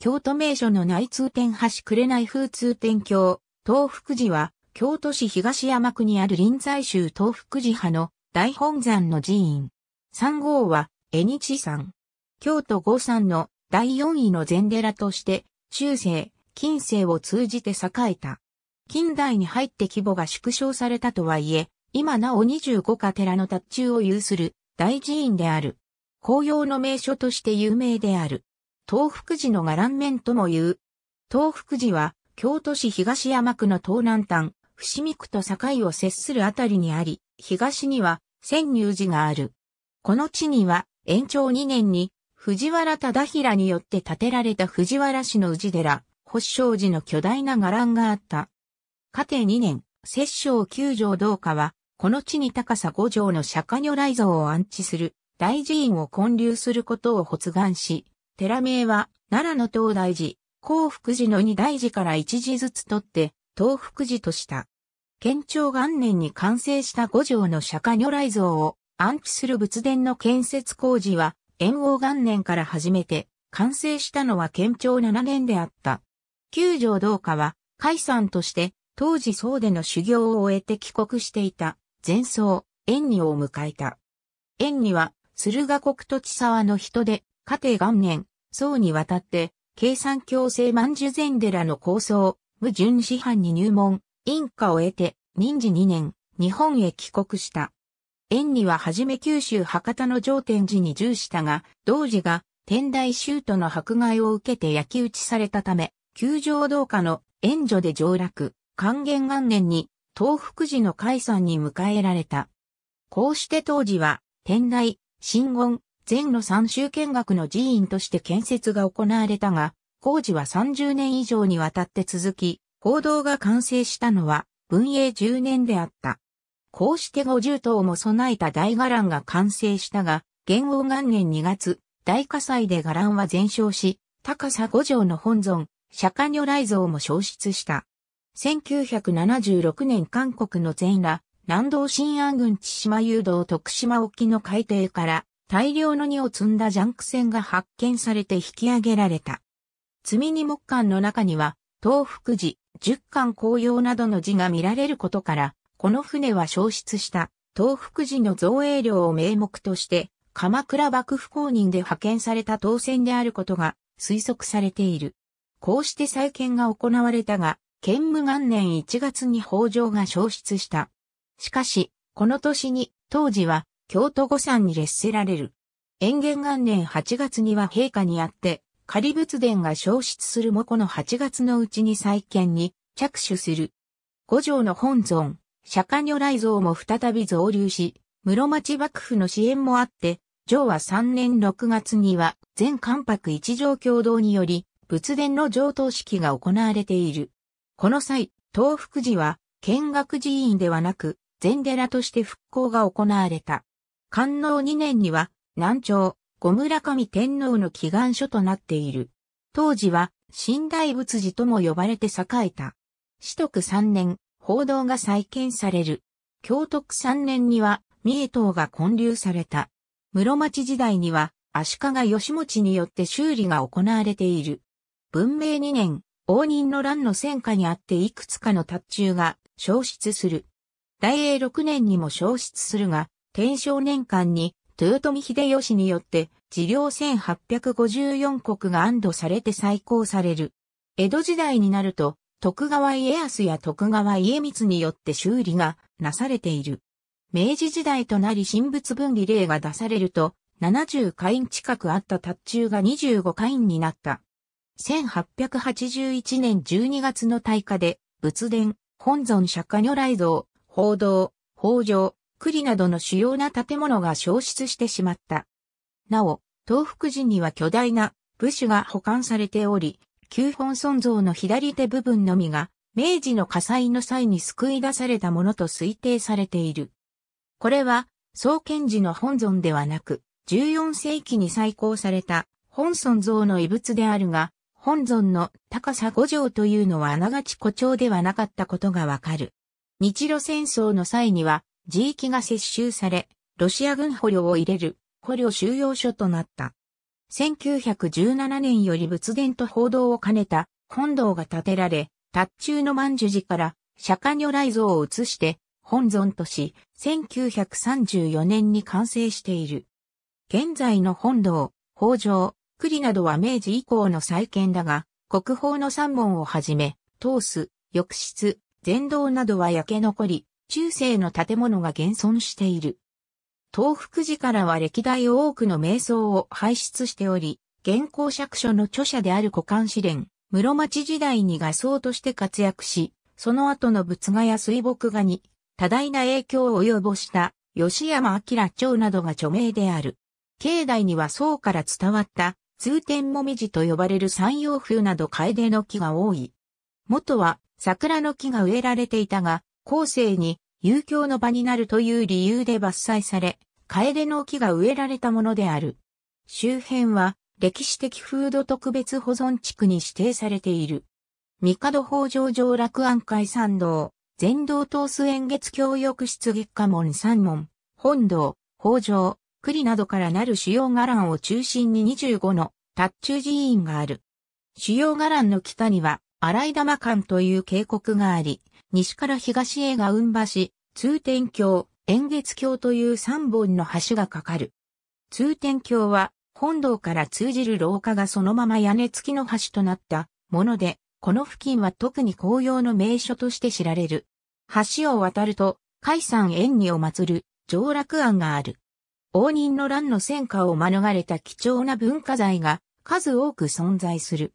京都名所の内通天橋紅風通天橋、東福寺は、京都市東山区にある臨済宗東福寺派の大本山の寺院。3号は、江日山。京都五山の第四位の禅寺として、中世、近世を通じて栄えた。近代に入って規模が縮小されたとはいえ、今なお25か寺の達中を有する大寺院である。紅葉の名所として有名である。東福寺の伽藍面とも言う。東福寺は、京都市東山区の東南端、伏見区と境を接するあたりにあり、東には、仙入寺がある。この地には、延長2年に、藤原忠平によって建てられた藤原氏の氏寺、保生寺の巨大な伽藍があった。家庭2年、摂政九条同下は、この地に高さ5条の釈迦如来像を安置する、大寺院を建立することを発願し、寺名は、奈良の東大寺、幸福寺の二大寺から一寺ずつ取って、東福寺とした。県庁元年に完成した五条の釈迦如来像を安置する仏殿の建設工事は、炎王元年から始めて、完成したのは県庁七年であった。九条道家は、海山として、当時僧での修行を終えて帰国していた、前僧、縁にを迎えた。縁には、駿河国と千沢の人で、家庭元年、宋にわたって、計算強制万寿禅寺の構想、無順師範に入門、印家を得て、任時2年、日本へ帰国した。縁には初め九州博多の上天寺に従したが、同時が天台宗都の迫害を受けて焼き討ちされたため、球場同下の援助で上落、還元元年に東福寺の解散に迎えられた。こうして当時は、天台、真言、全路三州見学の寺院として建設が行われたが、工事は30年以上にわたって続き、報道が完成したのは文永10年であった。こうして50頭も備えた大伽藍が完成したが、元王元年2月、大火災で伽藍は全焼し、高さ5畳の本尊、釈迦如来像も消失した。1976年韓国の全羅、南道新安郡千島誘導徳島沖の海底から大量の荷を積んだジャンク船が発見されて引き上げられた。積み荷木管の中には、東福寺、十巻紅葉などの字が見られることから、この船は消失した東福寺の造営料を名目として、鎌倉幕府公認で派遣された当選であることが推測されている。こうして再建が行われたが、建武元年1月に北条が消失した。しかし、この年に、当時は京都御山に列せられる。延元元年8月には陛下にあって、仮仏殿が消失するもこの8月のうちに再建に着手する。五条の本尊、釈迦如来像も再び増流し、室町幕府の支援もあって、上和3年6月には全関白一条共同により、仏殿の上等式が行われている。この際、東福寺は、見学寺院ではなく、禅寺として復興が行われた。官能2年には、南朝、小村上天皇の祈願書となっている。当時は、新大仏寺とも呼ばれて栄えた。四徳3年、報道が再建される。京徳3年には、三重塔が建立された。室町時代には、足利義持によって修理が行われている。文明2年、応仁の乱の戦火にあっていくつかの達中が消失する。大英6年にも消失するが、天正年間に豊臣秀吉によって治療1854国が安堵されて再興される。江戸時代になると徳川家康や徳川家光によって修理がなされている。明治時代となり神仏分離令が出されると、70会員近くあった達中が25会員になった。1881年12月の大火で、仏殿、本尊釈迦如来像、報道、北条、栗などの主要な建物が消失してしまった。なお、東福寺には巨大な武士が保管されており、旧本尊像の左手部分のみが、明治の火災の際に救い出されたものと推定されている。これは、創建時の本尊ではなく、14世紀に再興された本尊像の遺物であるが、本尊の高さ5畳というのはあながち誇張ではなかったことがわかる。日露戦争の際には、地域が接収され、ロシア軍捕虜を入れる捕虜収容所となった。1917年より仏殿と報道を兼ねた本堂が建てられ、達中の万寿寺から釈迦如来像を移して本尊とし、1934年に完成している。現在の本堂、法上、栗などは明治以降の再建だが、国宝の三門をはじめ、通す、浴室、禅堂などは焼け残り、中世の建物が現存している。東福寺からは歴代多くの瞑想を輩出しており、現行釈書の著者である古漢試練、室町時代に画僧として活躍し、その後の仏画や水墨画に多大な影響を及ぼした吉山明長などが著名である。境内には僧から伝わった通天もみじと呼ばれる山陽風など楓の木が多い。元は桜の木が植えられていたが、後世に遊興の場になるという理由で伐採され、楓の木が植えられたものである。周辺は歴史的風土特別保存地区に指定されている。三角法上上楽安海参道、全道東数円月教育室月下門三門、本堂、法上、栗などからなる主要伽藍を中心に25の達中寺院がある。主要伽藍の北には荒井玉館という渓谷があり、西から東へが雲橋、通天橋、円月橋という三本の橋がかかる。通天橋は本堂から通じる廊下がそのまま屋根付きの橋となったもので、この付近は特に紅葉の名所として知られる。橋を渡ると、海山縁にを祀る上洛庵がある。応仁の乱の戦火を免れた貴重な文化財が数多く存在する。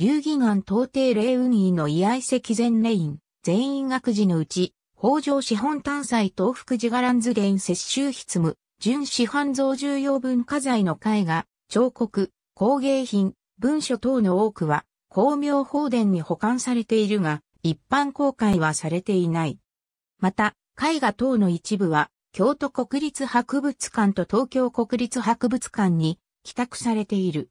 流儀岩到底霊運医の居合石前霊院、全員学寺のうち、北条資本単祭東福寺ガランズ伝摂収筆無、純市販増重要文化財の絵画、彫刻、工芸品、文書等の多くは、光明法殿に保管されているが、一般公開はされていない。また、絵画等の一部は、京都国立博物館と東京国立博物館に寄託されている。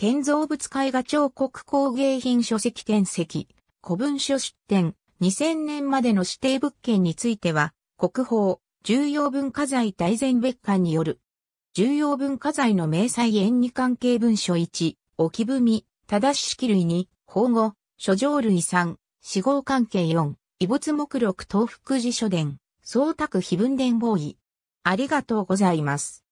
建造物絵画彫刻工芸品書籍転籍、古文書出典、2000年までの指定物件については、国宝、重要文化財大全別館による、重要文化財の明細円に関係文書1、置文、正式類2、法語、諸条類3、死亡関係4、遺物目録東福寺書伝、総託碑文伝合意。ありがとうございます。